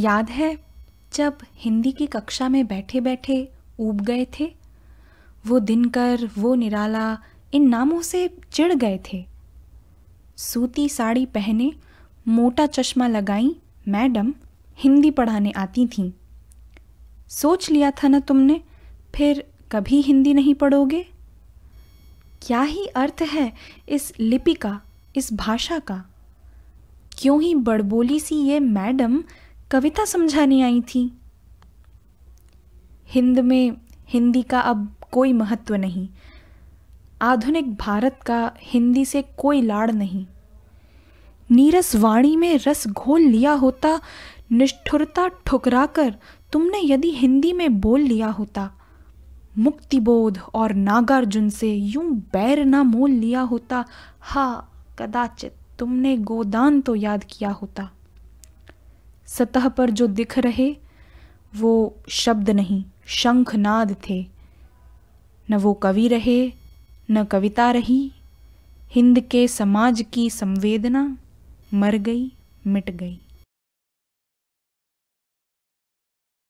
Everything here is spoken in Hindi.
याद है जब हिंदी की कक्षा में बैठे बैठे ऊब गए थे वो दिनकर वो निराला इन नामों से चिढ़ गए थे सूती साड़ी पहने मोटा चश्मा लगाई मैडम हिंदी पढ़ाने आती थीं सोच लिया था ना तुमने फिर कभी हिंदी नहीं पढ़ोगे क्या ही अर्थ है इस लिपि का इस भाषा का क्यों ही बड़बोली सी ये मैडम कविता समझाने आई थी हिंद में हिंदी का अब कोई महत्व नहीं आधुनिक भारत का हिंदी से कोई लाड़ नहीं नीरस वाणी में रस घोल लिया होता निष्ठुरता ठुकरा कर तुमने यदि हिंदी में बोल लिया होता मुक्तिबोध और नागार्जुन से यूं बैर ना मोल लिया होता हा कदाचित तुमने गोदान तो याद किया होता सतह पर जो दिख रहे वो शब्द नहीं शंख नाद थे न वो कवि रहे न कविता रही हिंद के समाज की संवेदना मर गई मिट गई